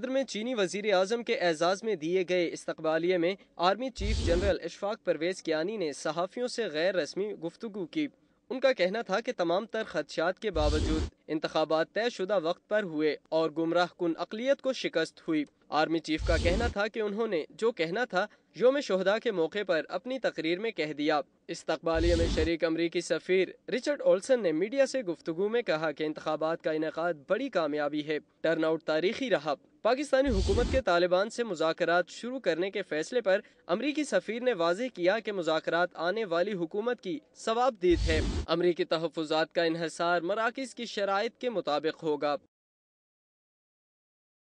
सदर में चीनी वजीर अजम के एजाज में दिए गए इस्तबालिये में army chief general Ashfaq Parvez Kayani ने सहाफ़ियों से गैर रस्मी गुफ्तु की उनका कहना था कि तमाम तर खदशात के बावजूद इंतबात तय शुदा वक्त पर हुए और गुमराह कन अकलीत को शिकस्त हुई आर्मी चीफ का कहना था कि उन्होंने जो कहना था योम शहदा के मौके पर अपनी तकरीर में कह दिया इस्तबालिया में शरीक अमरीकी सफ़ीर रिचर्ड ओल्सन ने मीडिया से गुफ्तु में कहा कि इंतबात का इनका बड़ी कामयाबी है टर्न आउट तारीखी रहा पाकिस्तानी हुकूमत के तालिबान से मुजाकर शुरू करने के फैसले पर अमरीकी सफ़ीर ने वाजे किया कि मुजाकर आने वाली हुकूमत की सवाबदीद है अमरीकी तहफात का इहसार मराकज़ की शराइ के मुताबिक होगा